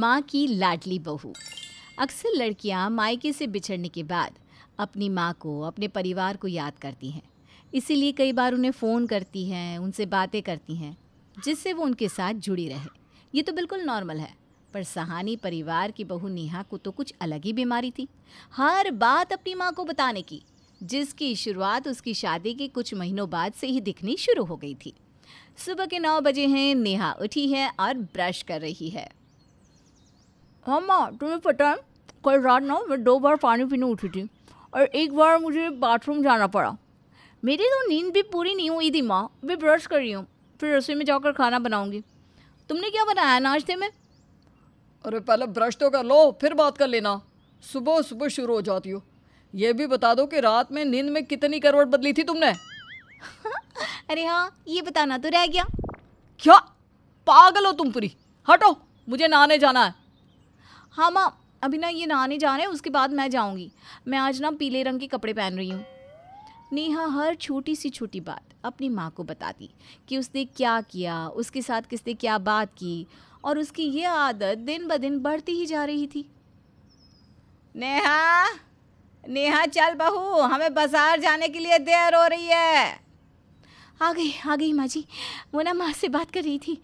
माँ की लाडली बहू अक्सर लड़कियाँ मायके से बिछड़ने के बाद अपनी माँ को अपने परिवार को याद करती हैं इसीलिए कई बार उन्हें फ़ोन करती हैं उनसे बातें करती हैं जिससे वो उनके साथ जुड़ी रहे ये तो बिल्कुल नॉर्मल है पर सहानी परिवार की बहू नेहा को तो कुछ अलग ही बीमारी थी हर बात अपनी माँ को बताने की जिसकी शुरुआत उसकी शादी के कुछ महीनों बाद से ही दिखनी शुरू हो गई थी सुबह के नौ बजे हैं नेहा उठी है और ब्रश कर रही है हाँ तो माँ तुम्हें पता है कल रात ना मैं दो बार पानी पीने उठी थी और एक बार मुझे बाथरूम जाना पड़ा मेरी तो नींद भी पूरी नहीं हुई थी माँ मैं ब्रश कर रही हूँ फिर रसोई में जाकर खाना बनाऊँगी तुमने क्या बनाया नाश्ते में अरे पहले ब्रश तो कर लो फिर बात कर लेना सुबह सुबह शुरू हो जाती हो ये भी बता दो कि रात में नींद में कितनी करवट बदली थी तुमने अरे हाँ ये बताना तो रह गया क्या पागल हो तुम पूरी हटो मुझे नहाने जाना है हाँ माँ अभी ना ये नहाने जा रहे हैं उसके बाद मैं जाऊँगी मैं आज ना पीले रंग के कपड़े पहन रही हूँ नेहा हर छोटी सी छोटी बात अपनी माँ को बता दी कि उसने क्या किया उसके साथ किसने क्या बात की और उसकी ये आदत दिन ब दिन बढ़ती ही जा रही थी नेहा नेहा चल बहू हमें बाजार जाने के लिए देर हो रही है आ गई आ गई माँ जी वो ना माँ से बात कर रही थी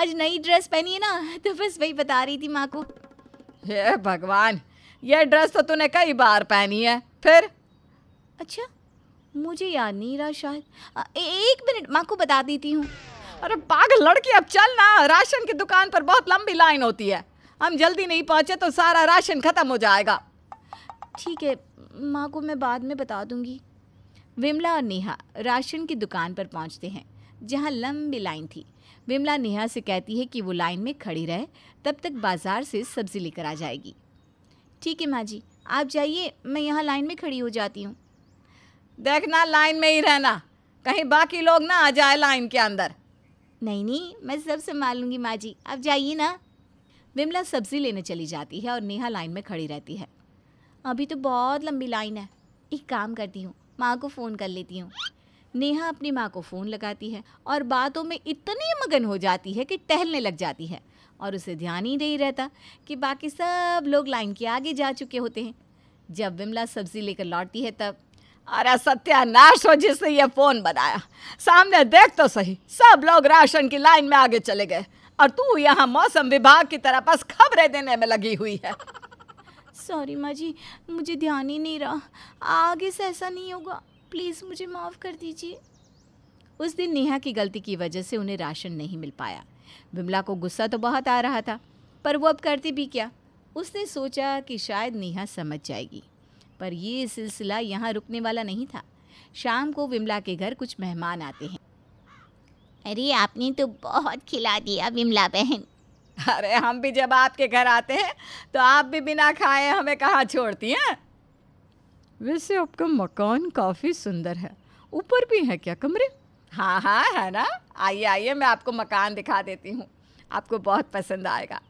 आज नई ड्रेस पहनी है ना तो बस वही बता रही थी माँ को हे भगवान यह ड्रेस तो तूने कई बार पहनी है फिर अच्छा मुझे याद नहीं रहा शायद एक मिनट माँ को बता देती हूँ अरे पागल लड़की अब चल ना राशन की दुकान पर बहुत लंबी लाइन होती है हम जल्दी नहीं पहुँचे तो सारा राशन ख़त्म हो जाएगा ठीक है माँ को मैं बाद में बता दूंगी विमला और नेहा राशन की दुकान पर पहुँचते हैं जहाँ लंबी लाइन थी विमला नेहा से कहती है कि वो लाइन में खड़ी रहे तब तक बाज़ार से सब्ज़ी लेकर आ जाएगी ठीक है माँ जी आप जाइए मैं यहाँ लाइन में खड़ी हो जाती हूँ देखना लाइन में ही रहना कहीं बाकी लोग ना आ जाए लाइन के अंदर नहीं नहीं मैं सब संभाल लूँगी माँ जी आप जाइए ना विमला सब्ज़ी लेने चली जाती है और नेहा लाइन में खड़ी रहती है अभी तो बहुत लंबी लाइन है एक काम करती हूँ माँ को फ़ोन कर लेती हूँ नेहा अपनी माँ को फ़ोन लगाती है और बातों में इतनी मगन हो जाती है कि टहलने लग जाती है और उसे ध्यान ही नहीं रहता कि बाकी सब लोग लाइन के आगे जा चुके होते हैं जब विमला सब्जी लेकर लौटती है तब अरे सत्यानाश हो जिसने ये फ़ोन बनाया सामने देख तो सही सब लोग राशन की लाइन में आगे चले गए और तू यहाँ मौसम विभाग की तरह बस खबरें देने में लगी हुई है सॉरी माँ जी मुझे ध्यान ही नहीं रहा आगे से ऐसा नहीं होगा प्लीज़ मुझे माफ़ कर दीजिए उस दिन नेहा की गलती की वजह से उन्हें राशन नहीं मिल पाया विमला को गुस्सा तो बहुत आ रहा था पर वो अब करती भी क्या उसने सोचा कि शायद नेहा समझ जाएगी पर ये सिलसिला यहाँ रुकने वाला नहीं था शाम को विमला के घर कुछ मेहमान आते हैं अरे आपने तो बहुत खिला दिया विमला बहन अरे हम भी जब आपके घर आते हैं तो आप भी बिना खाए हमें कहाँ छोड़ती हैं वैसे आपका मकान काफ़ी सुंदर है ऊपर भी है क्या कमरे हाँ हाँ है ना आइए आइए मैं आपको मकान दिखा देती हूँ आपको बहुत पसंद आएगा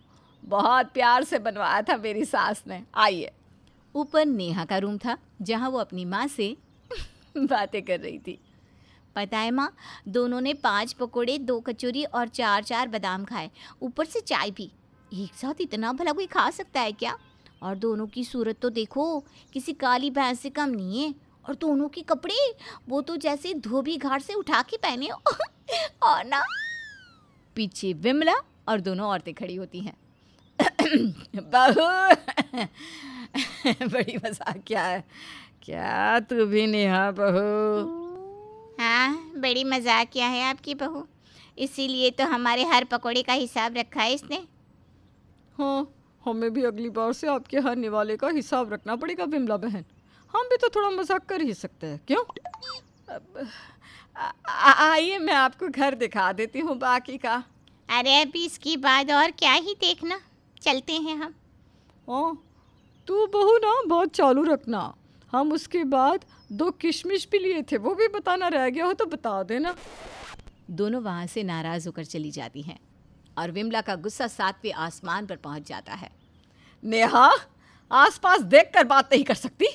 बहुत प्यार से बनवाया था मेरी सास ने आइए ऊपर नेहा का रूम था जहाँ वो अपनी माँ से बातें कर रही थी पता है माँ दोनों ने पांच पकोड़े दो कचौरी और चार चार बादाम खाए ऊपर से चाय भी एक साथ इतना भला कोई खा सकता है क्या और दोनों की सूरत तो देखो किसी काली भैंस से कम नहीं है और दोनों के कपड़े वो तो जैसे धोबी घाट से उठा के पहने और ना पीछे विमला और दोनों औरतें खड़ी होती हैं बहू बड़ी मजाक क्या है क्या तू भी नेहा बहू हाँ बड़ी मजाक क्या है आपकी बहू इसीलिए तो हमारे हर पकोड़े का हिसाब रखा है इसने हो हाँ। हमें भी अगली बार से आपके हर निवाले का हिसाब रखना पड़ेगा विमला बहन हम भी तो थोड़ा मजाक कर ही सकते हैं क्यों आइए मैं आपको घर दिखा देती हूँ बाकी का अरे अभी इसकी बात और क्या ही देखना चलते हैं हम ओ हाँ, तू बहू ना बहुत चालू रखना हम उसके बाद दो किशमिश भी लिए थे वो भी बताना रह गया हो तो बता देना दोनों वहाँ से नाराज़ होकर चली जाती हैं और विमला का गुस्सा सातवें आसमान पर पहुंच जाता है नेहा आसपास देखकर बात नहीं कर सकती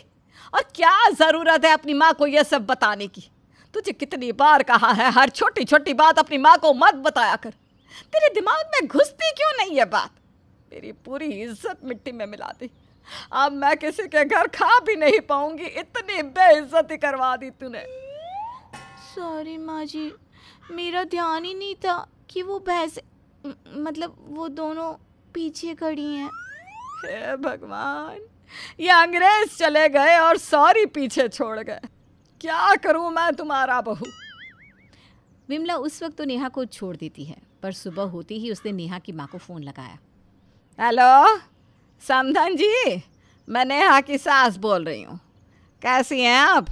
और क्या ज़रूरत है अपनी माँ को यह सब बताने की तुझे कितनी बार कहा है हर छोटी छोटी बात अपनी माँ को मत बताया कर तेरे दिमाग में घुसती क्यों नहीं है बात मेरी पूरी इज्जत मिट्टी में मिला दी अब मैं किसी के घर खा भी नहीं पाऊंगी इतनी बेइज्जती करवा दी तूने सॉरी माँ जी मेरा ध्यान ही नहीं था कि वो भैंसे मतलब वो दोनों पीछे खड़ी हैं हे भगवान ये अंग्रेज चले गए और सॉरी पीछे छोड़ गए क्या करूं मैं तुम्हारा बहू विमला उस वक्त तो नेहा को छोड़ देती है पर सुबह होती ही उसने नेहा की माँ को फ़ोन लगाया हेलो समधन जी मैं नेहा की सास बोल रही हूँ कैसी हैं आप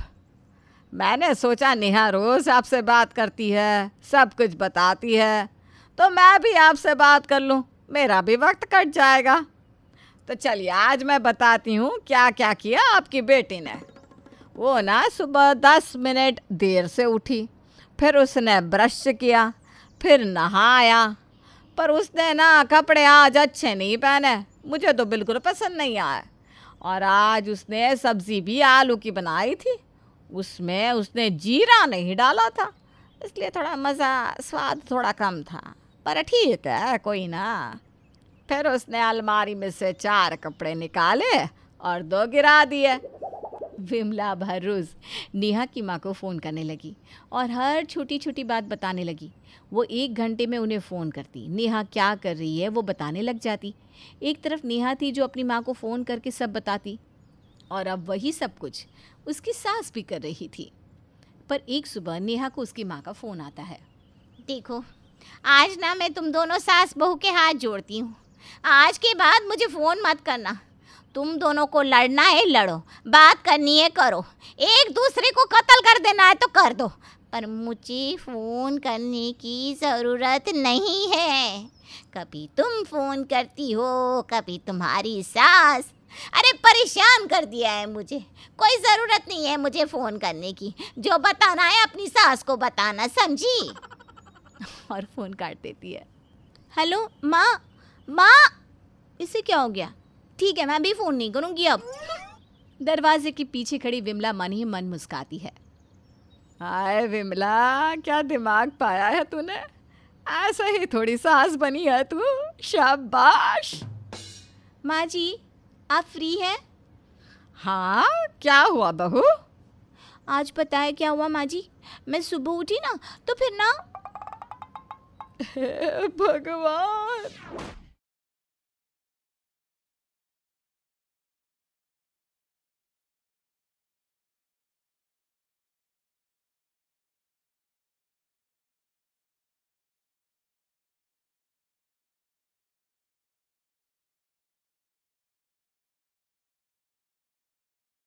मैंने सोचा नेहा रोज़ आपसे बात करती है सब कुछ बताती है तो मैं भी आपसे बात कर लूँ मेरा भी वक्त कट जाएगा तो चलिए आज मैं बताती हूँ क्या क्या किया आपकी बेटी ने वो ना सुबह दस मिनट देर से उठी फिर उसने ब्रश किया फिर नहाया पर उसने ना कपड़े आज अच्छे नहीं पहने मुझे तो बिल्कुल पसंद नहीं आया और आज उसने सब्ज़ी भी आलू की बनाई थी उसमें उसने जीरा नहीं डाला था इसलिए थोड़ा मज़ा स्वाद थोड़ा कम था पर ठीक है कोई ना फिर उसने अलमारी में से चार कपड़े निकाले और दो गिरा दिए विमला हर रोज़ नेहा की माँ को फ़ोन करने लगी और हर छोटी छोटी बात बताने लगी वो एक घंटे में उन्हें फ़ोन करती नेहा क्या कर रही है वो बताने लग जाती एक तरफ नेहा थी जो अपनी माँ को फ़ोन करके सब बताती और अब वही सब कुछ उसकी सास भी कर रही थी पर एक सुबह नेहा को उसकी माँ का फ़ोन आता है देखो आज ना मैं तुम दोनों सास बहू के हाथ जोड़ती हूँ आज के बाद मुझे फ़ोन मत करना तुम दोनों को लड़ना है लड़ो बात करनी है करो एक दूसरे को कत्ल कर देना है तो कर दो पर मुझे फ़ोन करने की ज़रूरत नहीं है कभी तुम फ़ोन करती हो कभी तुम्हारी सास अरे परेशान कर दिया है मुझे कोई ज़रूरत नहीं है मुझे फ़ोन करने की जो बताना है अपनी सास को बताना समझी और फ़ोन काट देती है हेलो माँ माँ इसे क्या हो गया ठीक है मैं भी फ़ोन नहीं करूँगी अब दरवाजे के पीछे खड़ी विमला मन ही मन मुस्काती है हाय विमला क्या दिमाग पाया है तूने ऐसा ही थोड़ी सास बनी है तू शाबाश माँ जी आप फ्री हैं हाँ क्या हुआ बहू आज पता है क्या हुआ माँ जी मैं सुबह उठी ना तो फिर ना भगवान